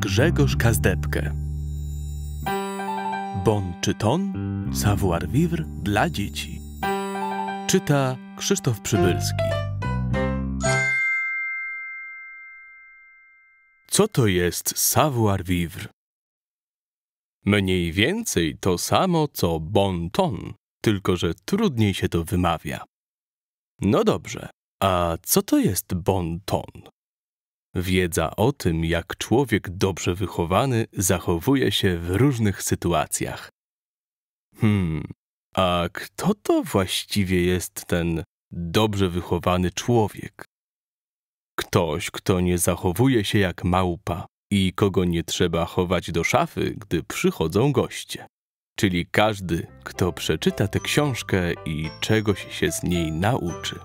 Grzegorz Kazdepkę. Bon czyton, savoir-vivre dla dzieci. Czyta Krzysztof Przybylski. Co to jest savoir-vivre? Mniej więcej to samo co bon ton, tylko że trudniej się to wymawia. No dobrze, a co to jest bon ton? Wiedza o tym, jak człowiek dobrze wychowany zachowuje się w różnych sytuacjach. Hmm, a kto to właściwie jest ten dobrze wychowany człowiek? Ktoś, kto nie zachowuje się jak małpa i kogo nie trzeba chować do szafy, gdy przychodzą goście. Czyli każdy, kto przeczyta tę książkę i czegoś się z niej nauczy.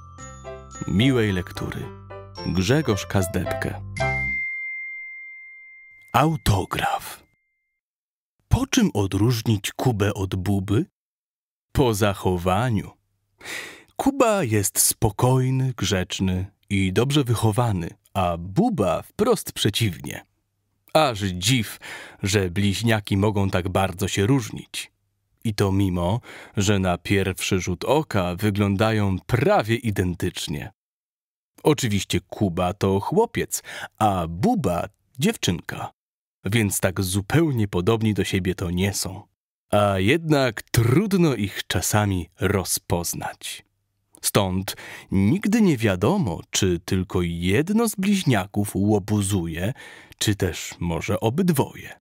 Miłej lektury. Grzegorz Kazdebkę. Autograf. Po czym odróżnić Kubę od Buby? Po zachowaniu. Kuba jest spokojny, grzeczny i dobrze wychowany, a Buba wprost przeciwnie. Aż dziw, że bliźniaki mogą tak bardzo się różnić. I to mimo, że na pierwszy rzut oka wyglądają prawie identycznie. Oczywiście Kuba to chłopiec, a Buba dziewczynka. Więc tak zupełnie podobni do siebie to nie są. A jednak trudno ich czasami rozpoznać. Stąd nigdy nie wiadomo, czy tylko jedno z bliźniaków łobuzuje, czy też może obydwoje.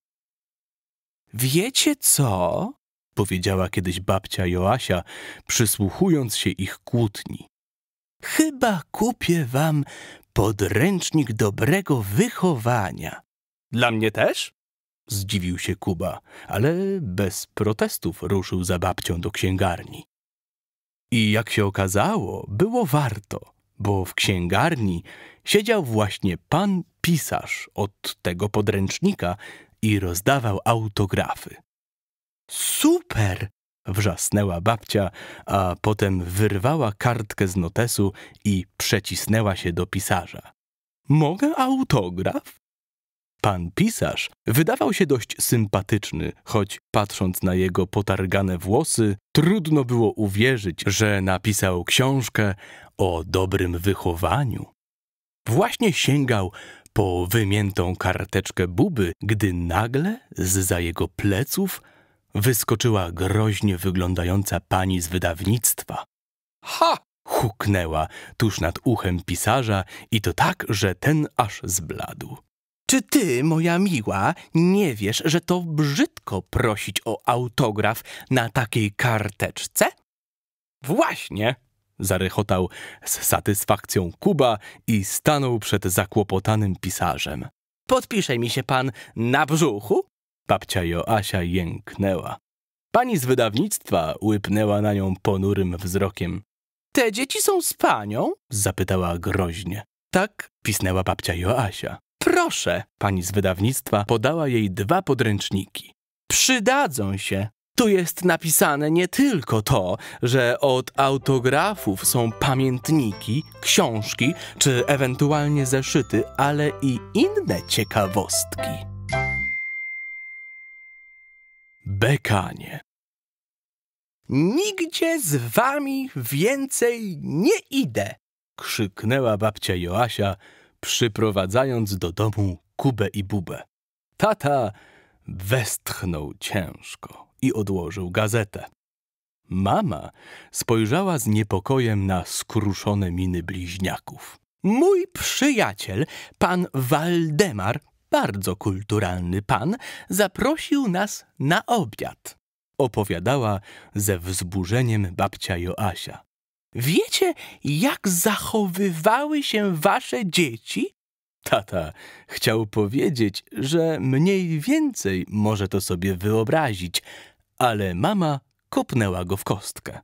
Wiecie co? powiedziała kiedyś babcia Joasia, przysłuchując się ich kłótni. Chyba kupię wam podręcznik dobrego wychowania. Dla mnie też? Zdziwił się Kuba, ale bez protestów ruszył za babcią do księgarni. I jak się okazało, było warto, bo w księgarni siedział właśnie pan pisarz od tego podręcznika i rozdawał autografy. Super! wrzasnęła babcia, a potem wyrwała kartkę z notesu i przecisnęła się do pisarza. Mogę autograf? Pan pisarz wydawał się dość sympatyczny, choć patrząc na jego potargane włosy, trudno było uwierzyć, że napisał książkę o dobrym wychowaniu. Właśnie sięgał po wymiętą karteczkę buby, gdy nagle z za jego pleców Wyskoczyła groźnie wyglądająca pani z wydawnictwa. Ha! Huknęła tuż nad uchem pisarza i to tak, że ten aż zbladł. Czy ty, moja miła, nie wiesz, że to brzydko prosić o autograf na takiej karteczce? Właśnie! Zarychotał z satysfakcją Kuba i stanął przed zakłopotanym pisarzem. Podpisze mi się pan na brzuchu? Babcia Joasia jęknęła. Pani z wydawnictwa łypnęła na nią ponurym wzrokiem. Te dzieci są z panią? zapytała groźnie. Tak, pisnęła babcia Joasia. Proszę, pani z wydawnictwa podała jej dwa podręczniki. Przydadzą się. Tu jest napisane nie tylko to, że od autografów są pamiętniki, książki czy ewentualnie zeszyty, ale i inne ciekawostki bekanie. Nigdzie z wami więcej nie idę! krzyknęła babcia Joasia, przyprowadzając do domu Kubę i Bubę. Tata westchnął ciężko i odłożył gazetę. Mama spojrzała z niepokojem na skruszone miny bliźniaków. Mój przyjaciel, pan Waldemar, bardzo kulturalny pan zaprosił nas na obiad. Opowiadała ze wzburzeniem babcia Joasia. Wiecie, jak zachowywały się wasze dzieci? Tata chciał powiedzieć, że mniej więcej może to sobie wyobrazić, ale mama kopnęła go w kostkę.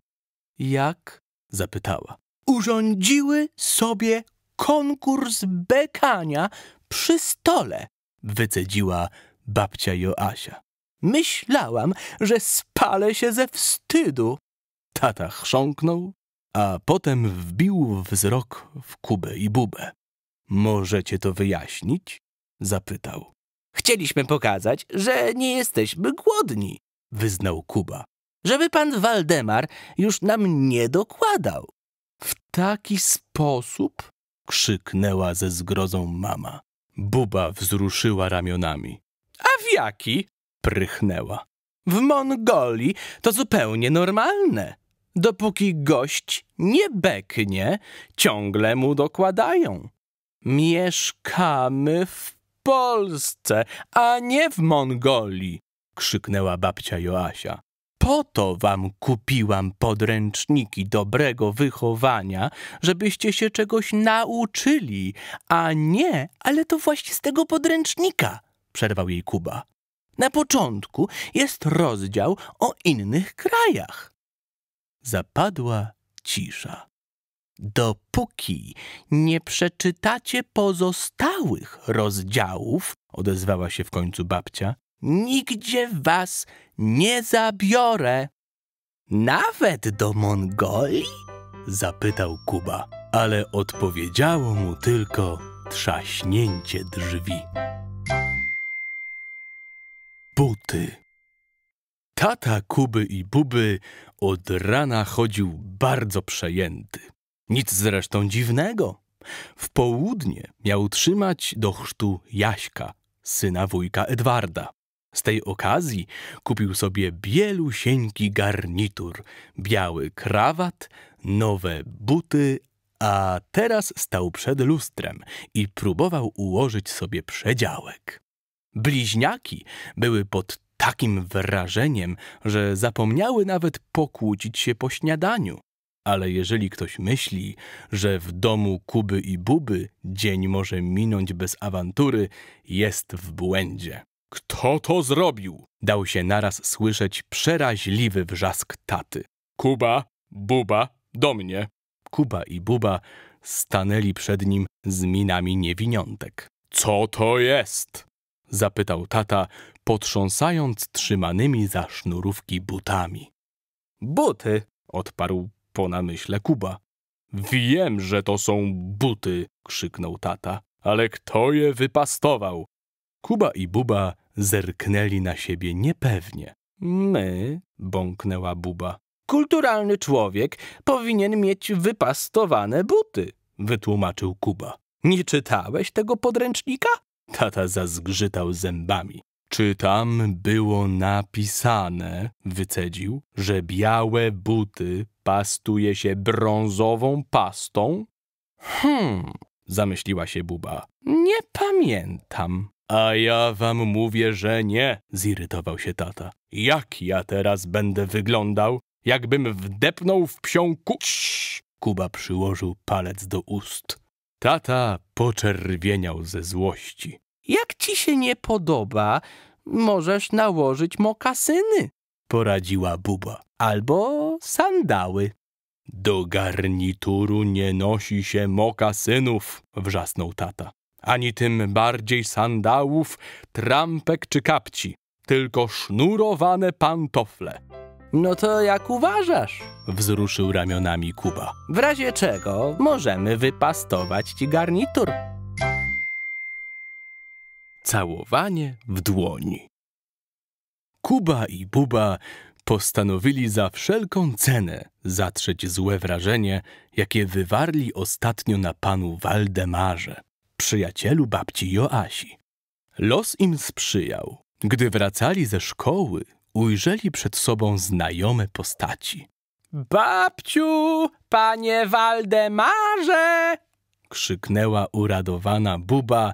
Jak? zapytała. Urządziły sobie konkurs bekania przy stole wycedziła babcia Joasia. Myślałam, że spalę się ze wstydu. Tata chrząknął, a potem wbił wzrok w Kubę i Bubę. Możecie to wyjaśnić? zapytał. Chcieliśmy pokazać, że nie jesteśmy głodni, wyznał Kuba. Żeby pan Waldemar już nam nie dokładał. W taki sposób? krzyknęła ze zgrozą mama. Buba wzruszyła ramionami. A w jaki? Prychnęła. W Mongolii to zupełnie normalne. Dopóki gość nie beknie, ciągle mu dokładają. Mieszkamy w Polsce, a nie w Mongolii, krzyknęła babcia Joasia po to wam kupiłam podręczniki dobrego wychowania, żebyście się czegoś nauczyli, a nie, ale to właśnie z tego podręcznika, przerwał jej Kuba. Na początku jest rozdział o innych krajach. Zapadła cisza. Dopóki nie przeczytacie pozostałych rozdziałów, odezwała się w końcu babcia, Nigdzie was nie zabiorę. Nawet do Mongolii? Zapytał Kuba, ale odpowiedziało mu tylko trzaśnięcie drzwi. Buty. Tata Kuby i Buby od rana chodził bardzo przejęty. Nic zresztą dziwnego. W południe miał trzymać do chrztu Jaśka, syna wujka Edwarda. Z tej okazji kupił sobie bielusieńki garnitur, biały krawat, nowe buty, a teraz stał przed lustrem i próbował ułożyć sobie przedziałek. Bliźniaki były pod takim wrażeniem, że zapomniały nawet pokłócić się po śniadaniu. Ale jeżeli ktoś myśli, że w domu Kuby i Buby dzień może minąć bez awantury, jest w błędzie. Kto to zrobił? Dał się naraz słyszeć przeraźliwy wrzask taty. Kuba, Buba, do mnie. Kuba i Buba stanęli przed nim z minami niewiniątek. Co to jest? zapytał tata, potrząsając trzymanymi za sznurówki butami. Buty, odparł po namyśle Kuba. Wiem, że to są buty, krzyknął tata, ale kto je wypastował? Kuba i Buba zerknęli na siebie niepewnie. My, bąknęła Buba. Kulturalny człowiek powinien mieć wypastowane buty, wytłumaczył Kuba. Nie czytałeś tego podręcznika? Tata zazgrzytał zębami. Czy tam było napisane, wycedził, że białe buty pastuje się brązową pastą? Hmm, zamyśliła się Buba. Nie pamiętam. A ja wam mówię, że nie, zirytował się tata. Jak ja teraz będę wyglądał, jakbym wdepnął w psią ku... Kuba przyłożył palec do ust. Tata poczerwieniał ze złości. Jak ci się nie podoba, możesz nałożyć mokasyny, poradziła Buba, albo sandały. Do garnituru nie nosi się mokasynów, wrzasnął tata ani tym bardziej sandałów, trampek czy kapci, tylko sznurowane pantofle. No to jak uważasz? Wzruszył ramionami Kuba. W razie czego możemy wypastować ci garnitur. Całowanie w dłoni. Kuba i Buba postanowili za wszelką cenę zatrzeć złe wrażenie, jakie wywarli ostatnio na panu Waldemarze przyjacielu babci Joasi. Los im sprzyjał. Gdy wracali ze szkoły, ujrzeli przed sobą znajome postaci. Babciu, panie Waldemarze! krzyknęła uradowana buba,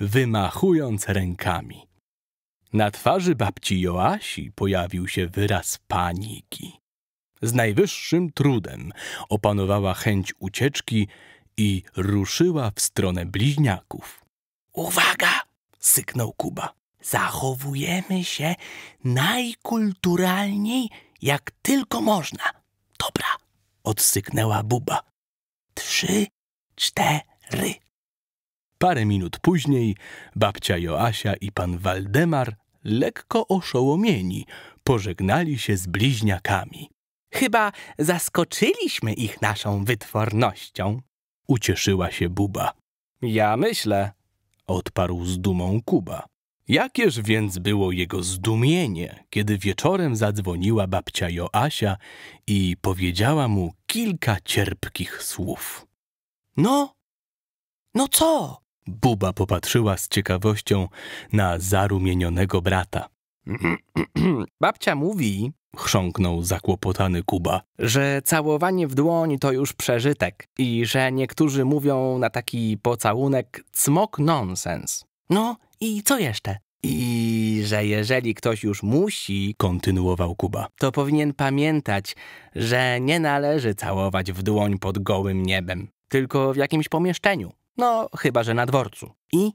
wymachując rękami. Na twarzy babci Joasi pojawił się wyraz paniki. Z najwyższym trudem opanowała chęć ucieczki, i ruszyła w stronę bliźniaków. Uwaga! syknął Kuba. Zachowujemy się najkulturalniej, jak tylko można. Dobra, odsyknęła Buba. Trzy, cztery. Parę minut później babcia Joasia i pan Waldemar, lekko oszołomieni, pożegnali się z bliźniakami. Chyba zaskoczyliśmy ich naszą wytwornością, Ucieszyła się Buba. Ja myślę, odparł z dumą Kuba. Jakież więc było jego zdumienie, kiedy wieczorem zadzwoniła babcia Joasia i powiedziała mu kilka cierpkich słów. No, no co? Buba popatrzyła z ciekawością na zarumienionego brata. Babcia mówi, chrząknął zakłopotany Kuba, że całowanie w dłoń to już przeżytek i że niektórzy mówią na taki pocałunek cmok nonsens. No i co jeszcze? I że jeżeli ktoś już musi, kontynuował Kuba, to powinien pamiętać, że nie należy całować w dłoń pod gołym niebem, tylko w jakimś pomieszczeniu. No, chyba że na dworcu. I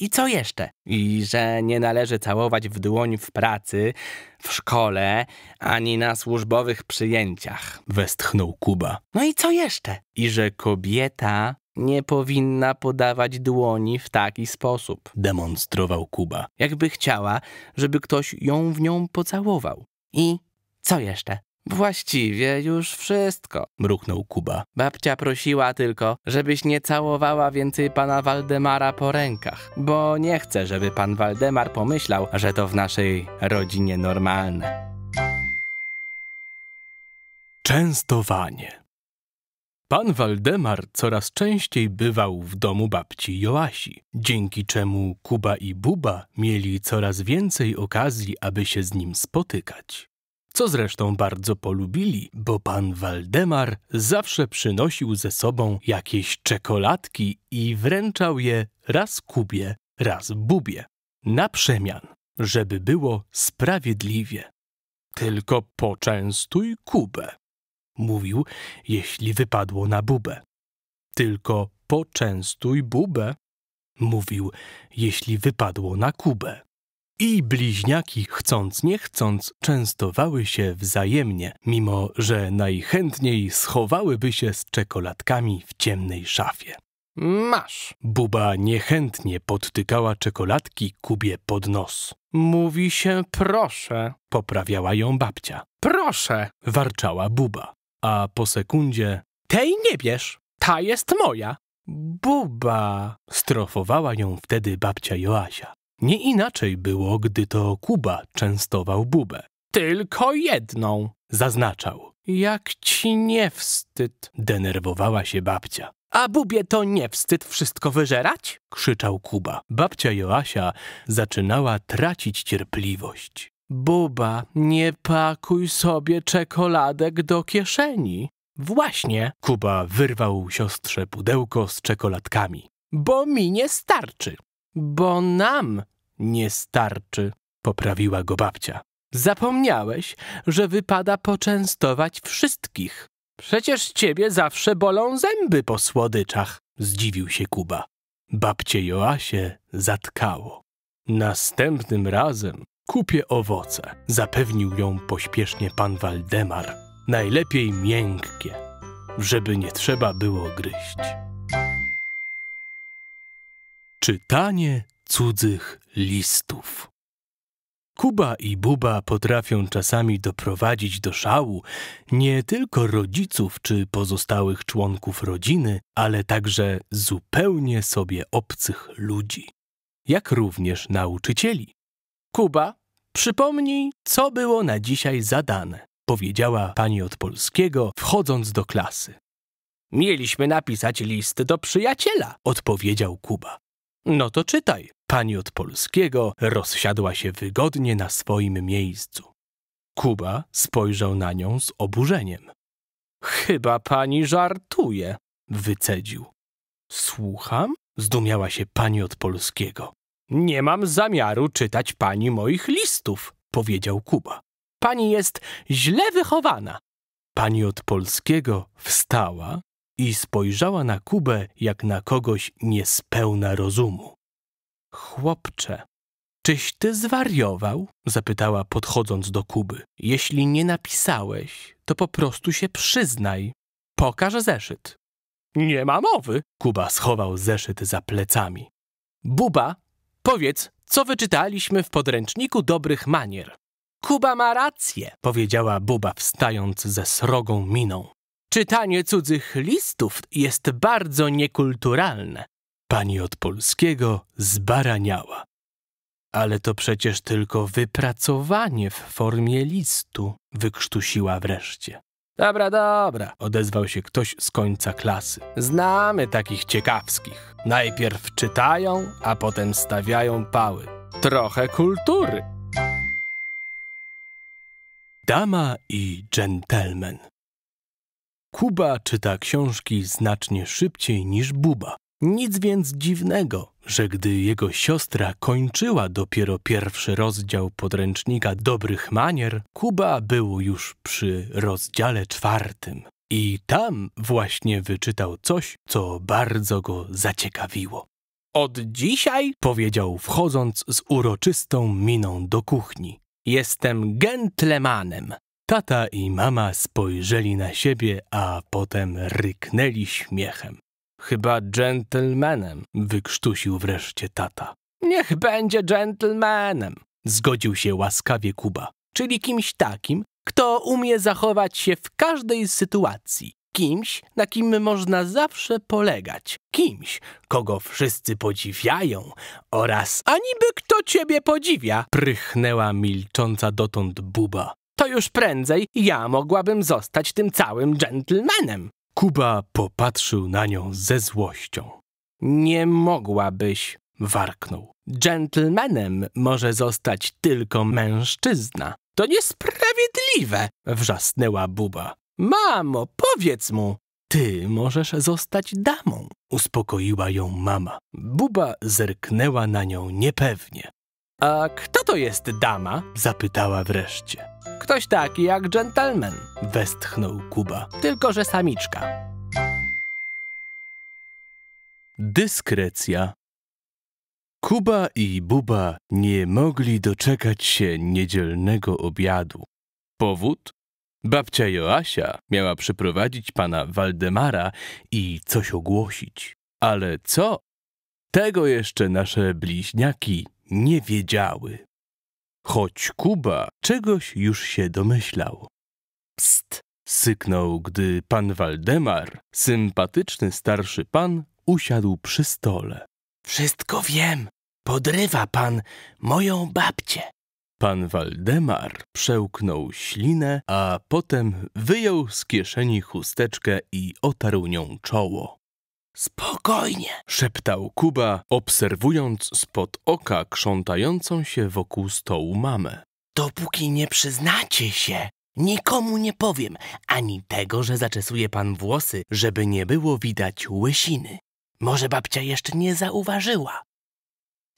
i co jeszcze? I że nie należy całować w dłoń w pracy, w szkole, ani na służbowych przyjęciach, westchnął Kuba. No i co jeszcze? I że kobieta nie powinna podawać dłoni w taki sposób, demonstrował Kuba. Jakby chciała, żeby ktoś ją w nią pocałował. I co jeszcze? Właściwie już wszystko, mruknął Kuba. Babcia prosiła tylko, żebyś nie całowała więcej pana Waldemara po rękach, bo nie chcę, żeby pan Waldemar pomyślał, że to w naszej rodzinie normalne. Częstowanie Pan Waldemar coraz częściej bywał w domu babci Joasi, dzięki czemu Kuba i Buba mieli coraz więcej okazji, aby się z nim spotykać co zresztą bardzo polubili, bo pan Waldemar zawsze przynosił ze sobą jakieś czekoladki i wręczał je raz Kubie, raz Bubie, na przemian, żeby było sprawiedliwie. Tylko poczęstuj Kubę, mówił, jeśli wypadło na Bubę. Tylko poczęstuj Bubę, mówił, jeśli wypadło na Kubę. I bliźniaki, chcąc nie chcąc, częstowały się wzajemnie, mimo że najchętniej schowałyby się z czekoladkami w ciemnej szafie. Masz. Buba niechętnie podtykała czekoladki Kubie pod nos. Mówi się proszę, poprawiała ją babcia. Proszę, warczała Buba. A po sekundzie tej nie bierz, ta jest moja. Buba, strofowała ją wtedy babcia Joasia. Nie inaczej było, gdy to Kuba częstował Bubę. Tylko jedną, zaznaczał. Jak ci nie wstyd, denerwowała się babcia. A Bubie to nie wstyd wszystko wyżerać? krzyczał Kuba. Babcia Joasia zaczynała tracić cierpliwość. Buba, nie pakuj sobie czekoladek do kieszeni. Właśnie, Kuba wyrwał siostrze pudełko z czekoladkami. Bo mi nie starczy. Bo nam nie starczy, poprawiła go babcia. Zapomniałeś, że wypada poczęstować wszystkich. Przecież ciebie zawsze bolą zęby po słodyczach, zdziwił się Kuba. Babcie Joasie zatkało. Następnym razem kupię owoce, zapewnił ją pośpiesznie pan Waldemar. Najlepiej miękkie, żeby nie trzeba było gryźć. Czytanie cudzych listów. Kuba i Buba potrafią czasami doprowadzić do szału nie tylko rodziców czy pozostałych członków rodziny, ale także zupełnie sobie obcych ludzi, jak również nauczycieli. Kuba, przypomnij, co było na dzisiaj zadane, powiedziała pani od polskiego, wchodząc do klasy. Mieliśmy napisać list do przyjaciela, odpowiedział Kuba. No to czytaj. Pani od polskiego rozsiadła się wygodnie na swoim miejscu. Kuba spojrzał na nią z oburzeniem. Chyba pani żartuje, wycedził. Słucham? Zdumiała się pani od polskiego. Nie mam zamiaru czytać pani moich listów, powiedział Kuba. Pani jest źle wychowana. Pani od polskiego wstała i spojrzała na Kubę jak na kogoś niespełna rozumu. Chłopcze, czyś ty zwariował? zapytała podchodząc do Kuby. Jeśli nie napisałeś, to po prostu się przyznaj. Pokaż zeszyt. Nie ma mowy. Kuba schował zeszyt za plecami. Buba, powiedz, co wyczytaliśmy w podręczniku dobrych manier. Kuba ma rację, powiedziała Buba wstając ze srogą miną. Czytanie cudzych listów jest bardzo niekulturalne. Pani od polskiego zbaraniała. Ale to przecież tylko wypracowanie w formie listu, wykrztusiła wreszcie. Dobra, dobra, odezwał się ktoś z końca klasy. Znamy takich ciekawskich. Najpierw czytają, a potem stawiają pały. Trochę kultury. Dama i dżentelmen. Kuba czyta książki znacznie szybciej niż Buba. Nic więc dziwnego, że gdy jego siostra kończyła dopiero pierwszy rozdział podręcznika dobrych manier, Kuba był już przy rozdziale czwartym. I tam właśnie wyczytał coś, co bardzo go zaciekawiło. Od dzisiaj, powiedział wchodząc z uroczystą miną do kuchni, jestem gentlemanem. Tata i mama spojrzeli na siebie, a potem ryknęli śmiechem. Chyba dżentelmenem, wykrztusił wreszcie tata. Niech będzie dżentelmenem, zgodził się łaskawie Kuba, czyli kimś takim, kto umie zachować się w każdej sytuacji, kimś, na kim można zawsze polegać, kimś, kogo wszyscy podziwiają oraz a niby kto ciebie podziwia, prychnęła milcząca dotąd buba to już prędzej ja mogłabym zostać tym całym dżentelmenem. Kuba popatrzył na nią ze złością. Nie mogłabyś, warknął. Dżentelmenem może zostać tylko mężczyzna. To niesprawiedliwe, wrzasnęła Buba. Mamo, powiedz mu. Ty możesz zostać damą, uspokoiła ją mama. Buba zerknęła na nią niepewnie. A kto to jest dama? zapytała wreszcie. Ktoś taki jak dżentelmen, westchnął Kuba. Tylko, że samiczka. Dyskrecja Kuba i Buba nie mogli doczekać się niedzielnego obiadu. Powód? Babcia Joasia miała przyprowadzić pana Waldemara i coś ogłosić. Ale co? Tego jeszcze nasze bliźniaki nie wiedziały choć Kuba czegoś już się domyślał. Pst! syknął, gdy pan Waldemar, sympatyczny starszy pan, usiadł przy stole. Wszystko wiem. Podrywa pan moją babcię. Pan Waldemar przełknął ślinę, a potem wyjął z kieszeni chusteczkę i otarł nią czoło. Spokojnie, szeptał Kuba, obserwując spod oka krzątającą się wokół stołu mamę. Dopóki nie przyznacie się, nikomu nie powiem, ani tego, że zaczesuje pan włosy, żeby nie było widać łysiny. Może babcia jeszcze nie zauważyła.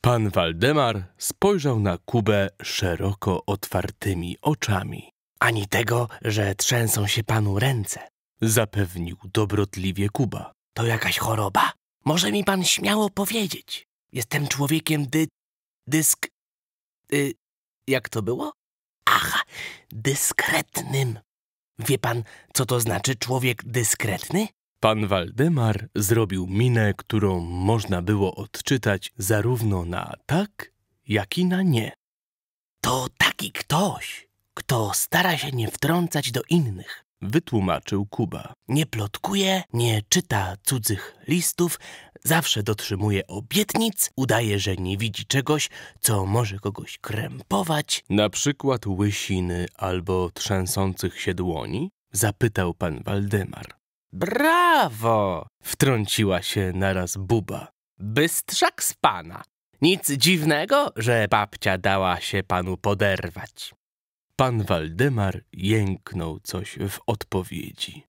Pan Waldemar spojrzał na Kubę szeroko otwartymi oczami. Ani tego, że trzęsą się panu ręce, zapewnił dobrotliwie Kuba. To jakaś choroba. Może mi pan śmiało powiedzieć. Jestem człowiekiem dy... dysk... Y... jak to było? Aha, dyskretnym. Wie pan, co to znaczy człowiek dyskretny? Pan Waldemar zrobił minę, którą można było odczytać zarówno na tak, jak i na nie. To taki ktoś, kto stara się nie wtrącać do innych, wytłumaczył Kuba. Nie plotkuje, nie czyta cudzych listów, zawsze dotrzymuje obietnic, udaje, że nie widzi czegoś, co może kogoś krępować. Na przykład łysiny albo trzęsących się dłoni? Zapytał pan Waldemar. Brawo! Wtrąciła się naraz Buba. Bystrzak z pana. Nic dziwnego, że babcia dała się panu poderwać. Pan Waldemar jęknął coś w odpowiedzi.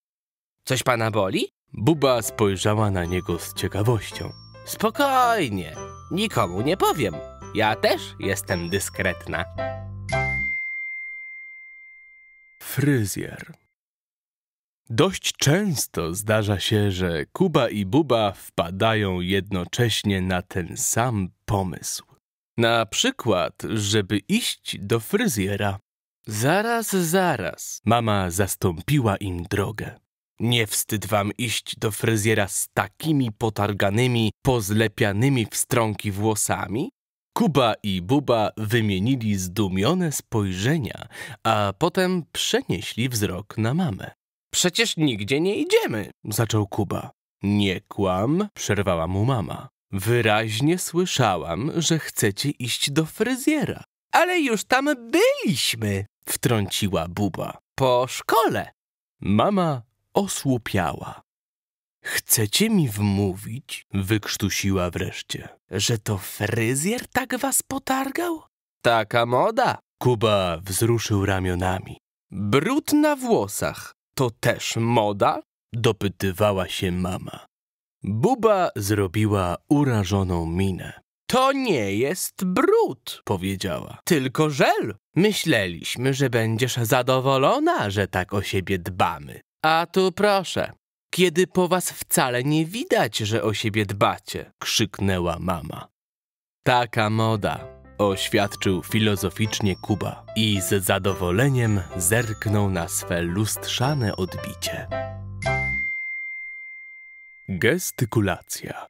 Coś pana boli? Buba spojrzała na niego z ciekawością. Spokojnie, nikomu nie powiem. Ja też jestem dyskretna. Fryzjer Dość często zdarza się, że Kuba i Buba wpadają jednocześnie na ten sam pomysł. Na przykład, żeby iść do fryzjera. Zaraz, zaraz, mama zastąpiła im drogę. Nie wstyd wam iść do fryzjera z takimi potarganymi, pozlepianymi wstrąki włosami? Kuba i Buba wymienili zdumione spojrzenia, a potem przenieśli wzrok na mamę. Przecież nigdzie nie idziemy, zaczął Kuba. Nie kłam, przerwała mu mama. Wyraźnie słyszałam, że chcecie iść do fryzjera. Ale już tam byliśmy, wtrąciła Buba. Po szkole. Mama osłupiała. Chcecie mi wmówić, wykrztusiła wreszcie, że to fryzjer tak was potargał? Taka moda. Kuba wzruszył ramionami. Brud na włosach to też moda? Dopytywała się mama. Buba zrobiła urażoną minę. To nie jest brud, powiedziała, tylko żel. Myśleliśmy, że będziesz zadowolona, że tak o siebie dbamy. A tu proszę, kiedy po was wcale nie widać, że o siebie dbacie, krzyknęła mama. Taka moda, oświadczył filozoficznie Kuba i z zadowoleniem zerknął na swe lustrzane odbicie. Gestykulacja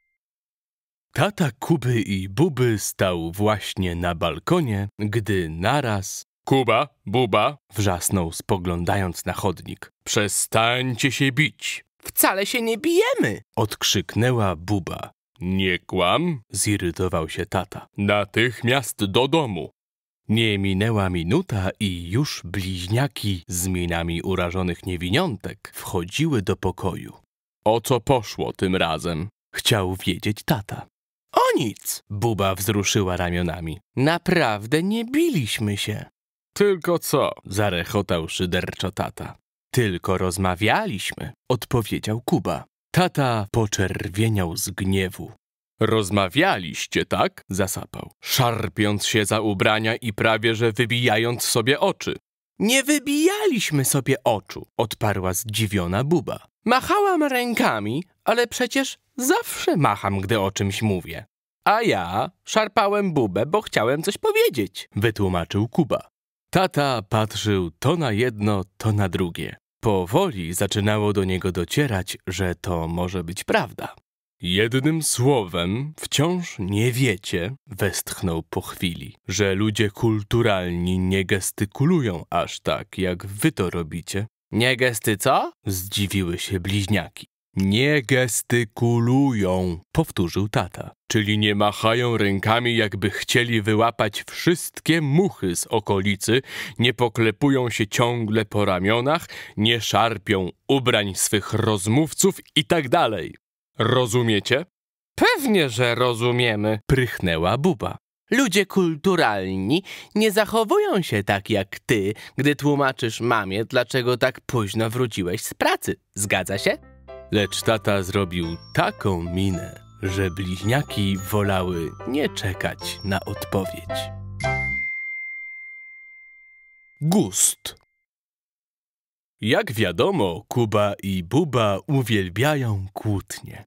Tata Kuby i Buby stał właśnie na balkonie, gdy naraz... Kuba, Buba, wrzasnął spoglądając na chodnik. Przestańcie się bić. Wcale się nie bijemy, odkrzyknęła Buba. Nie kłam, zirytował się tata. Natychmiast do domu. Nie minęła minuta i już bliźniaki z minami urażonych niewiniątek wchodziły do pokoju. O co poszło tym razem? Chciał wiedzieć tata. O nic! Buba wzruszyła ramionami. Naprawdę nie biliśmy się. Tylko co? Zarechotał szyderczo tata. Tylko rozmawialiśmy, odpowiedział Kuba. Tata poczerwieniał z gniewu. Rozmawialiście, tak? Zasapał, szarpiąc się za ubrania i prawie że wybijając sobie oczy. Nie wybijaliśmy sobie oczu, odparła zdziwiona Buba. Machałam rękami, ale przecież Zawsze macham, gdy o czymś mówię. A ja szarpałem bubę, bo chciałem coś powiedzieć, wytłumaczył Kuba. Tata patrzył to na jedno, to na drugie. Powoli zaczynało do niego docierać, że to może być prawda. Jednym słowem, wciąż nie wiecie, westchnął po chwili, że ludzie kulturalni nie gestykulują aż tak, jak wy to robicie. Nie gesty co? Zdziwiły się bliźniaki. Nie gestykulują, powtórzył tata, czyli nie machają rękami, jakby chcieli wyłapać wszystkie muchy z okolicy, nie poklepują się ciągle po ramionach, nie szarpią ubrań swych rozmówców i tak dalej. Rozumiecie? Pewnie, że rozumiemy, prychnęła Buba. Ludzie kulturalni nie zachowują się tak jak ty, gdy tłumaczysz mamie, dlaczego tak późno wróciłeś z pracy. Zgadza się? Lecz tata zrobił taką minę, że bliźniaki wolały nie czekać na odpowiedź. Gust Jak wiadomo, Kuba i Buba uwielbiają kłótnie.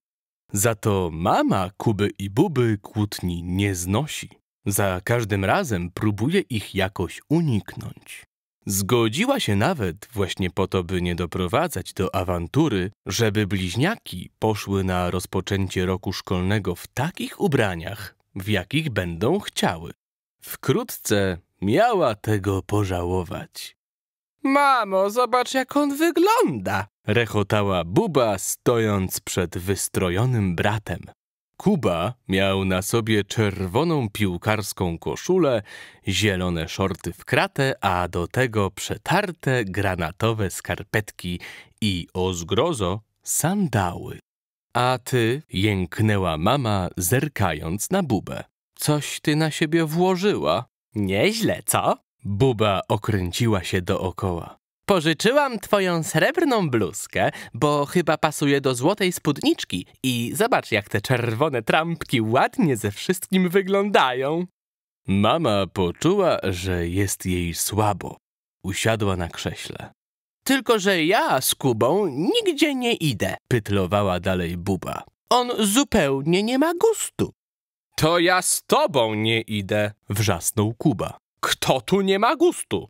Za to mama Kuby i Buby kłótni nie znosi. Za każdym razem próbuje ich jakoś uniknąć. Zgodziła się nawet właśnie po to, by nie doprowadzać do awantury, żeby bliźniaki poszły na rozpoczęcie roku szkolnego w takich ubraniach, w jakich będą chciały. Wkrótce miała tego pożałować. Mamo, zobacz jak on wygląda! rechotała Buba, stojąc przed wystrojonym bratem. Kuba miał na sobie czerwoną piłkarską koszulę, zielone szorty w kratę, a do tego przetarte granatowe skarpetki i, o zgrozo, sandały. A ty, jęknęła mama, zerkając na Bubę. Coś ty na siebie włożyła. Nieźle, co? Buba okręciła się dookoła. Pożyczyłam twoją srebrną bluzkę, bo chyba pasuje do złotej spódniczki i zobacz, jak te czerwone trampki ładnie ze wszystkim wyglądają. Mama poczuła, że jest jej słabo. Usiadła na krześle. Tylko, że ja z Kubą nigdzie nie idę, pytlowała dalej Buba. On zupełnie nie ma gustu. To ja z tobą nie idę, wrzasnął Kuba. Kto tu nie ma gustu?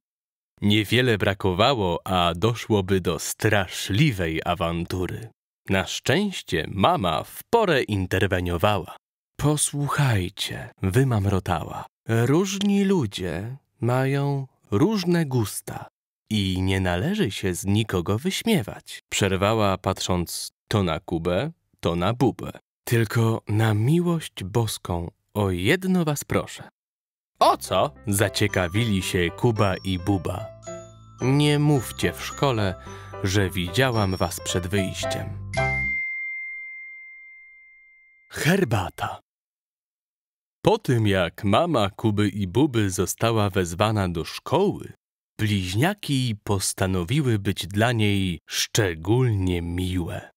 Niewiele brakowało, a doszłoby do straszliwej awantury. Na szczęście mama w porę interweniowała. Posłuchajcie, wymamrotała. Różni ludzie mają różne gusta i nie należy się z nikogo wyśmiewać. Przerwała patrząc to na Kubę, to na Bubę. Tylko na miłość boską o jedno was proszę. O co? Zaciekawili się Kuba i Buba. Nie mówcie w szkole, że widziałam was przed wyjściem. Herbata Po tym jak mama Kuby i Buby została wezwana do szkoły, bliźniaki postanowiły być dla niej szczególnie miłe.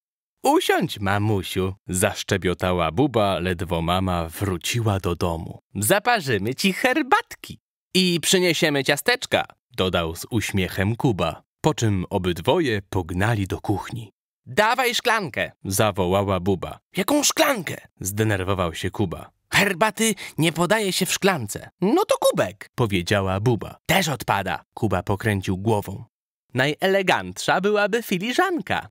Usiądź, mamusiu, zaszczebiotała Buba, ledwo mama wróciła do domu. Zaparzymy ci herbatki i przyniesiemy ciasteczka, dodał z uśmiechem Kuba, po czym obydwoje pognali do kuchni. Dawaj szklankę, zawołała Buba. Jaką szklankę? Zdenerwował się Kuba. Herbaty nie podaje się w szklance. No to kubek, powiedziała Buba. Też odpada, Kuba pokręcił głową. Najelegantsza byłaby filiżanka,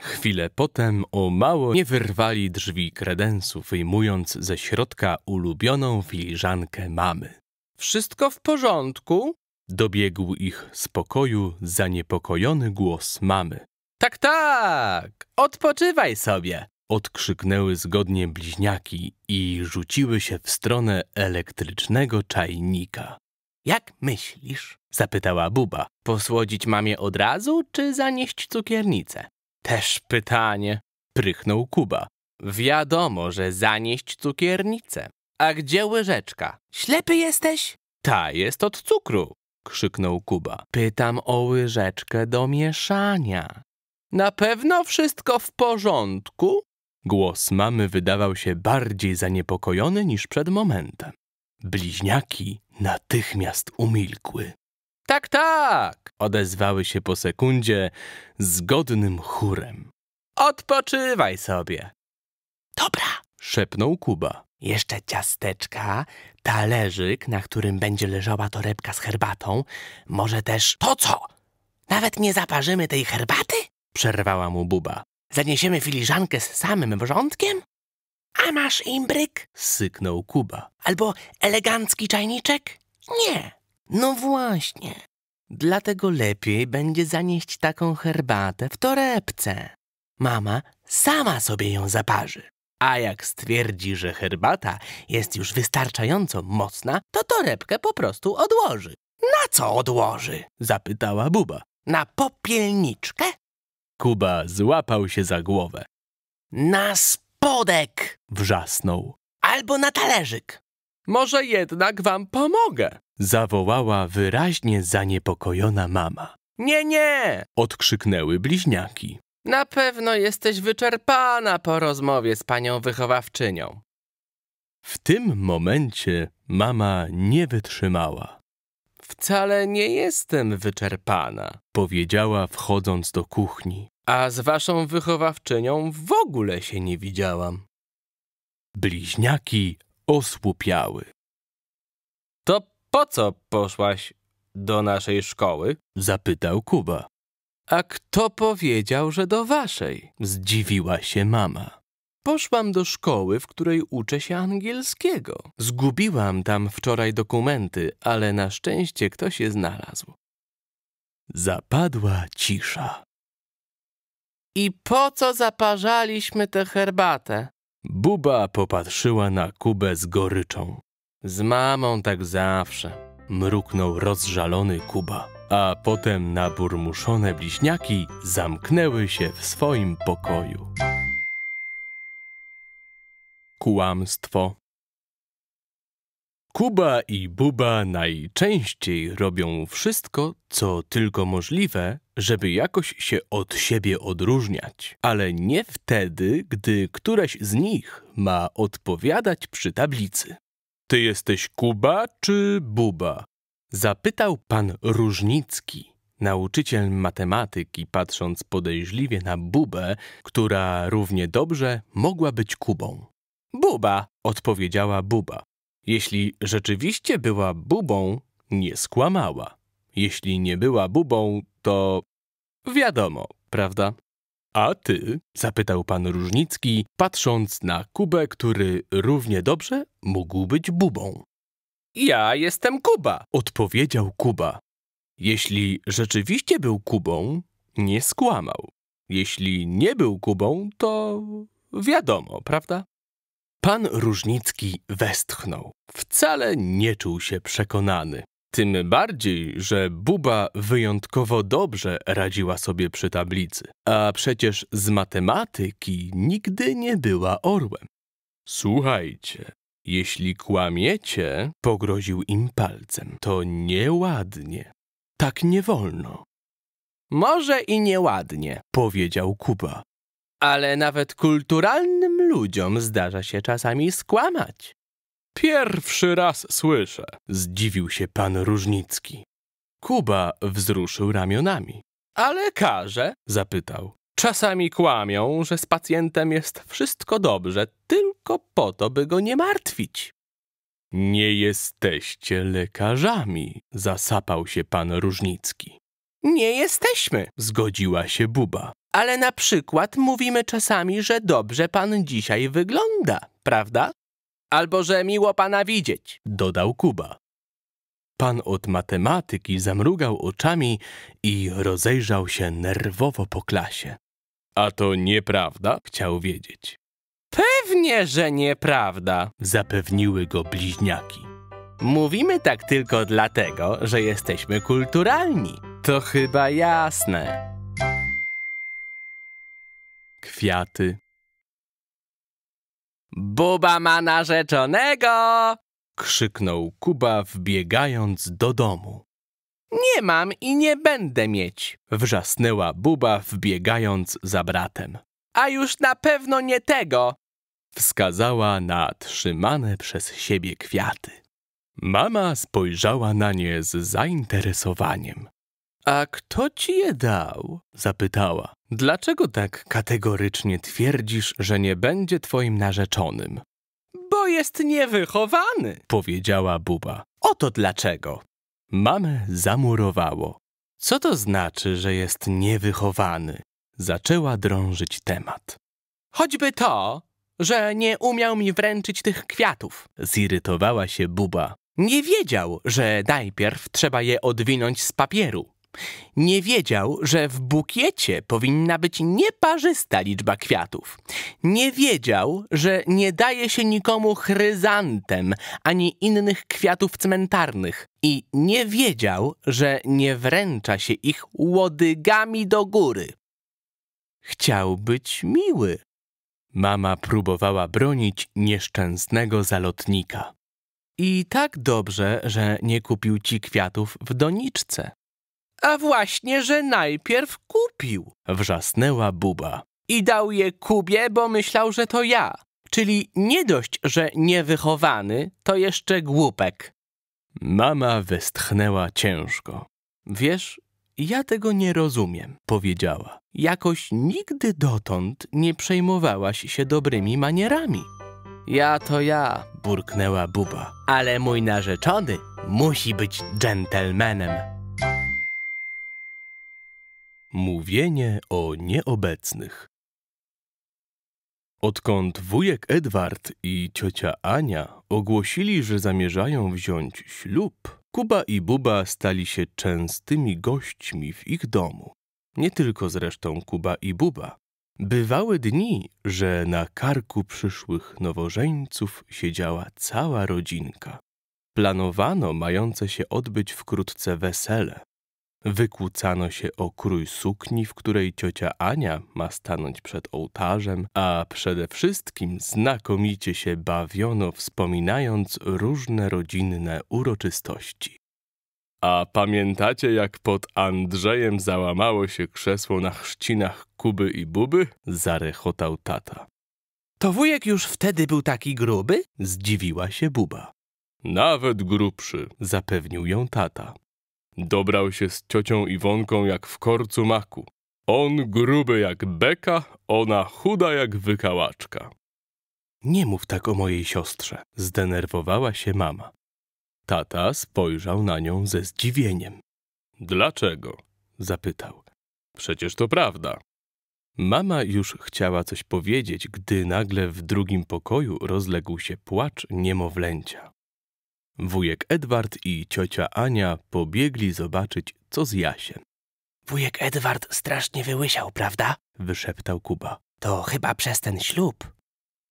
Chwilę potem o mało nie wyrwali drzwi kredensu, wyjmując ze środka ulubioną filiżankę mamy. Wszystko w porządku? Dobiegł ich z pokoju zaniepokojony głos mamy. Tak, tak, odpoczywaj sobie! Odkrzyknęły zgodnie bliźniaki i rzuciły się w stronę elektrycznego czajnika. Jak myślisz? zapytała Buba. Posłodzić mamie od razu, czy zanieść cukiernicę? Też pytanie, prychnął Kuba. Wiadomo, że zanieść cukiernicę. A gdzie łyżeczka? Ślepy jesteś? Ta jest od cukru, krzyknął Kuba. Pytam o łyżeczkę do mieszania. Na pewno wszystko w porządku? Głos mamy wydawał się bardziej zaniepokojony niż przed momentem. Bliźniaki natychmiast umilkły. Tak, tak! Odezwały się po sekundzie zgodnym chórem. Odpoczywaj sobie. Dobra, szepnął Kuba. Jeszcze ciasteczka, talerzyk, na którym będzie leżała torebka z herbatą. Może też... To co? Nawet nie zaparzymy tej herbaty? Przerwała mu Buba. Zaniesiemy filiżankę z samym wrzątkiem? A masz imbryk? Syknął Kuba. Albo elegancki czajniczek? Nie, no właśnie. Dlatego lepiej będzie zanieść taką herbatę w torebce. Mama sama sobie ją zaparzy. A jak stwierdzi, że herbata jest już wystarczająco mocna, to torebkę po prostu odłoży. Na co odłoży? zapytała Buba. Na popielniczkę? Kuba złapał się za głowę. Na spodek! wrzasnął. Albo na talerzyk. Może jednak wam pomogę! zawołała wyraźnie zaniepokojona mama. Nie, nie! odkrzyknęły bliźniaki. Na pewno jesteś wyczerpana po rozmowie z panią wychowawczynią. W tym momencie mama nie wytrzymała. Wcale nie jestem wyczerpana, powiedziała wchodząc do kuchni. A z waszą wychowawczynią w ogóle się nie widziałam. Bliźniaki osłupiały. To po co poszłaś do naszej szkoły? Zapytał Kuba. A kto powiedział, że do waszej? Zdziwiła się mama. Poszłam do szkoły, w której uczę się angielskiego. Zgubiłam tam wczoraj dokumenty, ale na szczęście ktoś je znalazł. Zapadła cisza. I po co zaparzaliśmy tę herbatę? Buba popatrzyła na Kubę z goryczą. Z mamą tak zawsze, mruknął rozżalony Kuba. A potem naburmuszone bliźniaki zamknęły się w swoim pokoju. Kłamstwo Kuba i Buba najczęściej robią wszystko, co tylko możliwe, żeby jakoś się od siebie odróżniać, ale nie wtedy, gdy któraś z nich ma odpowiadać przy tablicy. Ty jesteś Kuba czy Buba? Zapytał pan Różnicki, nauczyciel matematyki, patrząc podejrzliwie na Bubę, która równie dobrze mogła być Kubą. Buba, odpowiedziała Buba. Jeśli rzeczywiście była Bubą, nie skłamała. Jeśli nie była Bubą, to wiadomo, prawda? A ty? zapytał pan Różnicki, patrząc na Kubę, który równie dobrze mógł być Bubą. Ja jestem Kuba, odpowiedział Kuba. Jeśli rzeczywiście był Kubą, nie skłamał. Jeśli nie był Kubą, to wiadomo, prawda? Pan Różnicki westchnął. Wcale nie czuł się przekonany. Tym bardziej, że Buba wyjątkowo dobrze radziła sobie przy tablicy, a przecież z matematyki nigdy nie była orłem. Słuchajcie, jeśli kłamiecie, pogroził im palcem, to nieładnie. Tak nie wolno. Może i nieładnie, powiedział Kuba. Ale nawet kulturalnym ludziom zdarza się czasami skłamać. Pierwszy raz słyszę, zdziwił się pan Różnicki. Kuba wzruszył ramionami. Ale lekarze? zapytał. Czasami kłamią, że z pacjentem jest wszystko dobrze, tylko po to, by go nie martwić. Nie jesteście lekarzami, zasapał się pan Różnicki. Nie jesteśmy, zgodziła się Buba. Ale na przykład mówimy czasami, że dobrze pan dzisiaj wygląda, prawda? albo że miło pana widzieć, dodał Kuba. Pan od matematyki zamrugał oczami i rozejrzał się nerwowo po klasie. A to nieprawda? chciał wiedzieć. Pewnie, że nieprawda, zapewniły go bliźniaki. Mówimy tak tylko dlatego, że jesteśmy kulturalni. To chyba jasne. Kwiaty, Buba ma narzeczonego! krzyknął Kuba, wbiegając do domu. Nie mam i nie będę mieć, wrzasnęła Buba, wbiegając za bratem. A już na pewno nie tego, wskazała na trzymane przez siebie kwiaty. Mama spojrzała na nie z zainteresowaniem. A kto ci je dał? zapytała. Dlaczego tak kategorycznie twierdzisz, że nie będzie twoim narzeczonym? Bo jest niewychowany, powiedziała Buba. Oto dlaczego. Mamę zamurowało. Co to znaczy, że jest niewychowany? Zaczęła drążyć temat. Choćby to, że nie umiał mi wręczyć tych kwiatów, zirytowała się Buba. Nie wiedział, że najpierw trzeba je odwinąć z papieru. Nie wiedział, że w bukiecie powinna być nieparzysta liczba kwiatów. Nie wiedział, że nie daje się nikomu chryzantem ani innych kwiatów cmentarnych. I nie wiedział, że nie wręcza się ich łodygami do góry. Chciał być miły. Mama próbowała bronić nieszczęsnego zalotnika. I tak dobrze, że nie kupił ci kwiatów w doniczce. A właśnie, że najpierw kupił, wrzasnęła Buba. I dał je Kubie, bo myślał, że to ja. Czyli nie dość, że niewychowany, to jeszcze głupek. Mama westchnęła ciężko. Wiesz, ja tego nie rozumiem, powiedziała. Jakoś nigdy dotąd nie przejmowałaś się dobrymi manierami. Ja to ja, burknęła Buba, ale mój narzeczony musi być dżentelmenem. Mówienie o nieobecnych. Odkąd wujek Edward i ciocia Ania ogłosili, że zamierzają wziąć ślub, Kuba i Buba stali się częstymi gośćmi w ich domu. Nie tylko zresztą Kuba i Buba. Bywały dni, że na karku przyszłych nowożeńców siedziała cała rodzinka. Planowano mające się odbyć wkrótce wesele. Wykłócano się o krój sukni, w której ciocia Ania ma stanąć przed ołtarzem, a przede wszystkim znakomicie się bawiono, wspominając różne rodzinne uroczystości. A pamiętacie, jak pod Andrzejem załamało się krzesło na chrzcinach Kuby i Buby? Zarechotał tata. To wujek już wtedy był taki gruby? Zdziwiła się Buba. Nawet grubszy, zapewnił ją tata. Dobrał się z ciocią Iwonką jak w korcu maku. On gruby jak beka, ona chuda jak wykałaczka. Nie mów tak o mojej siostrze, zdenerwowała się mama. Tata spojrzał na nią ze zdziwieniem. Dlaczego? zapytał. Przecież to prawda. Mama już chciała coś powiedzieć, gdy nagle w drugim pokoju rozległ się płacz niemowlęcia. Wujek Edward i ciocia Ania pobiegli zobaczyć, co z Jasiem. Wujek Edward strasznie wyłysiał, prawda? wyszeptał Kuba. To chyba przez ten ślub.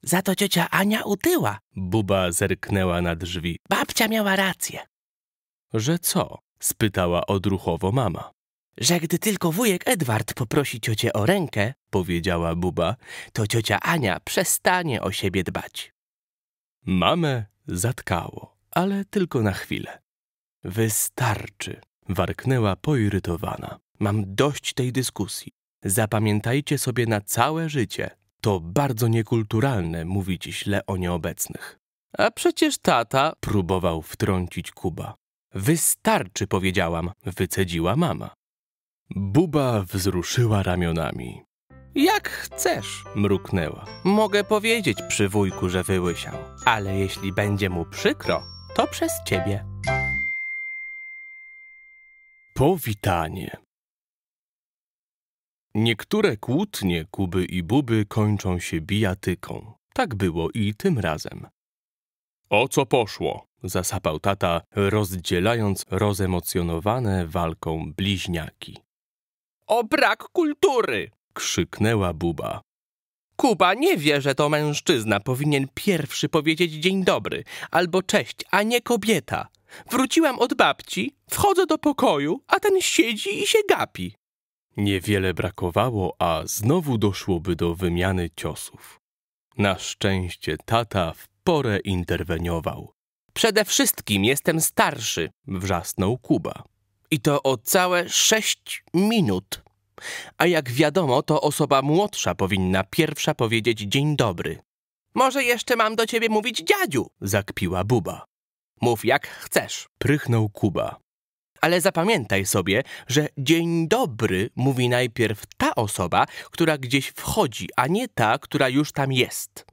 Za to ciocia Ania utyła. Buba zerknęła na drzwi. Babcia miała rację. Że co? spytała odruchowo mama. Że gdy tylko wujek Edward poprosi ciocię o rękę, powiedziała Buba, to ciocia Ania przestanie o siebie dbać. Mamę zatkało ale tylko na chwilę. Wystarczy, warknęła poirytowana. Mam dość tej dyskusji. Zapamiętajcie sobie na całe życie. To bardzo niekulturalne mówić źle o nieobecnych. A przecież tata, próbował wtrącić Kuba. Wystarczy, powiedziałam, wycedziła mama. Buba wzruszyła ramionami. Jak chcesz, mruknęła. Mogę powiedzieć przy wujku, że wyłysiał, ale jeśli będzie mu przykro, to przez ciebie. Powitanie. Niektóre kłótnie Kuby i Buby kończą się bijatyką. Tak było i tym razem. O co poszło? zasapał tata, rozdzielając rozemocjonowane walką bliźniaki. O brak kultury! krzyknęła Buba. Kuba nie wie, że to mężczyzna powinien pierwszy powiedzieć dzień dobry albo cześć, a nie kobieta. Wróciłam od babci, wchodzę do pokoju, a ten siedzi i się gapi. Niewiele brakowało, a znowu doszłoby do wymiany ciosów. Na szczęście tata w porę interweniował. Przede wszystkim jestem starszy, wrzasnął Kuba. I to o całe sześć minut. A jak wiadomo, to osoba młodsza powinna pierwsza powiedzieć dzień dobry. Może jeszcze mam do ciebie mówić dziadziu, zakpiła Buba. Mów jak chcesz, prychnął Kuba. Ale zapamiętaj sobie, że dzień dobry mówi najpierw ta osoba, która gdzieś wchodzi, a nie ta, która już tam jest.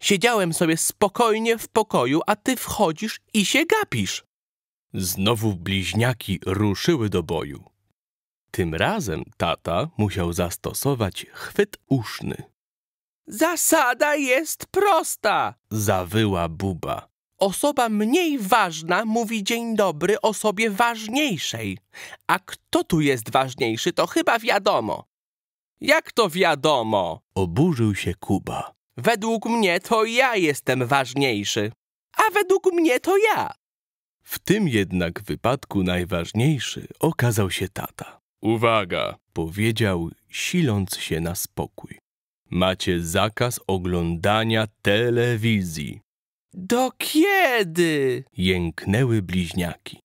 Siedziałem sobie spokojnie w pokoju, a ty wchodzisz i się gapisz. Znowu bliźniaki ruszyły do boju. Tym razem tata musiał zastosować chwyt uszny. Zasada jest prosta, zawyła Buba. Osoba mniej ważna mówi dzień dobry osobie ważniejszej. A kto tu jest ważniejszy, to chyba wiadomo. Jak to wiadomo? Oburzył się Kuba. Według mnie to ja jestem ważniejszy. A według mnie to ja. W tym jednak wypadku najważniejszy okazał się tata. Uwaga! powiedział, siląc się na spokój. Macie zakaz oglądania telewizji. Do kiedy? jęknęły bliźniaki.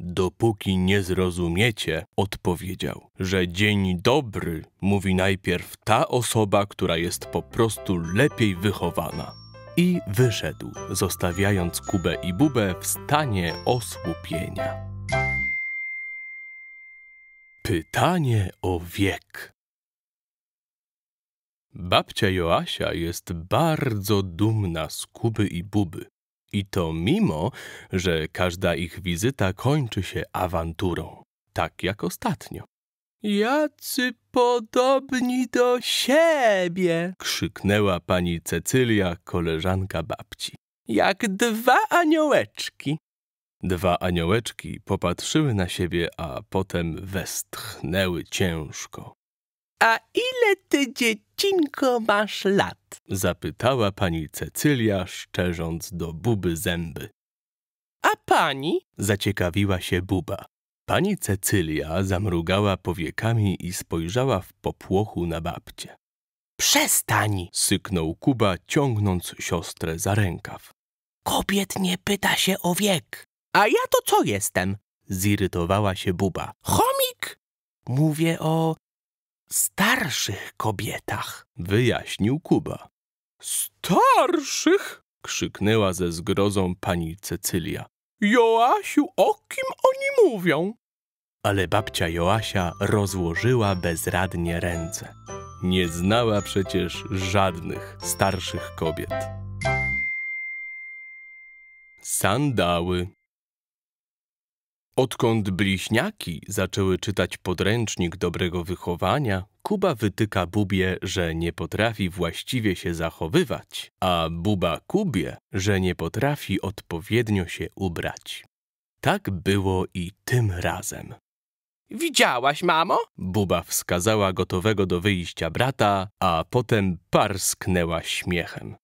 Dopóki nie zrozumiecie, odpowiedział, że dzień dobry mówi najpierw ta osoba, która jest po prostu lepiej wychowana. I wyszedł, zostawiając Kubę i Bubę w stanie osłupienia. Pytanie o wiek. Babcia Joasia jest bardzo dumna z Kuby i Buby. I to mimo, że każda ich wizyta kończy się awanturą, tak jak ostatnio. Jacy podobni do siebie! krzyknęła pani Cecylia, koleżanka babci. Jak dwa aniołeczki. Dwa aniołeczki popatrzyły na siebie, a potem westchnęły ciężko. A ile ty, dziecinko, masz lat? Zapytała pani Cecylia, szczerząc do buby zęby. A pani? Zaciekawiła się buba. Pani Cecylia zamrugała powiekami i spojrzała w popłochu na babcię. Przestań! syknął Kuba, ciągnąc siostrę za rękaw. Kobiet nie pyta się o wiek. A ja to co jestem? Zirytowała się Buba. Chomik? Mówię o starszych kobietach, wyjaśnił Kuba. Starszych? krzyknęła ze zgrozą pani Cecylia. Joasiu, o kim oni mówią? Ale babcia Joasia rozłożyła bezradnie ręce. Nie znała przecież żadnych starszych kobiet. Sandały Odkąd bliźniaki zaczęły czytać podręcznik dobrego wychowania, Kuba wytyka Bubie, że nie potrafi właściwie się zachowywać, a Buba Kubie, że nie potrafi odpowiednio się ubrać. Tak było i tym razem. Widziałaś, mamo? Buba wskazała gotowego do wyjścia brata, a potem parsknęła śmiechem.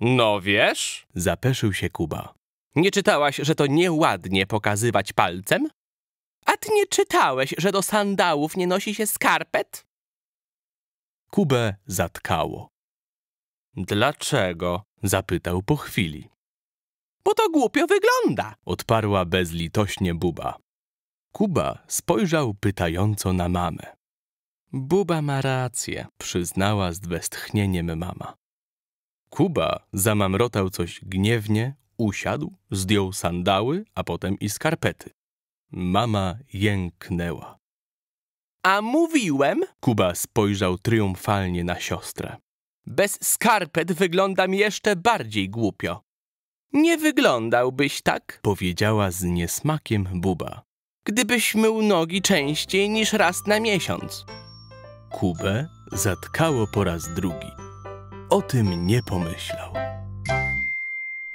No wiesz? Zapeszył się Kuba. Nie czytałaś, że to nieładnie pokazywać palcem? A ty nie czytałeś, że do sandałów nie nosi się skarpet? Kubę zatkało. Dlaczego? zapytał po chwili. Bo to głupio wygląda, odparła bezlitośnie Buba. Kuba spojrzał pytająco na mamę. Buba ma rację, przyznała z westchnieniem mama. Kuba zamamrotał coś gniewnie, Usiadł, zdjął sandały, a potem i skarpety. Mama jęknęła. A mówiłem? Kuba spojrzał triumfalnie na siostrę. Bez skarpet wyglądam jeszcze bardziej głupio. Nie wyglądałbyś tak, powiedziała z niesmakiem Buba. Gdybyś mył nogi częściej niż raz na miesiąc. Kubę zatkało po raz drugi. O tym nie pomyślał.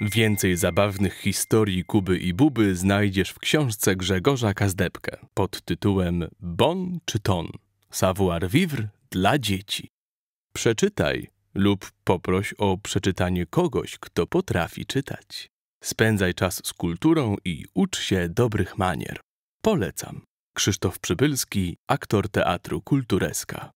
Więcej zabawnych historii Kuby i Buby znajdziesz w książce Grzegorza Kazdepkę pod tytułem Bon czy Ton? Savoir vivre dla dzieci. Przeczytaj lub poproś o przeczytanie kogoś, kto potrafi czytać. Spędzaj czas z kulturą i ucz się dobrych manier. Polecam. Krzysztof Przybylski, aktor teatru Kultureska.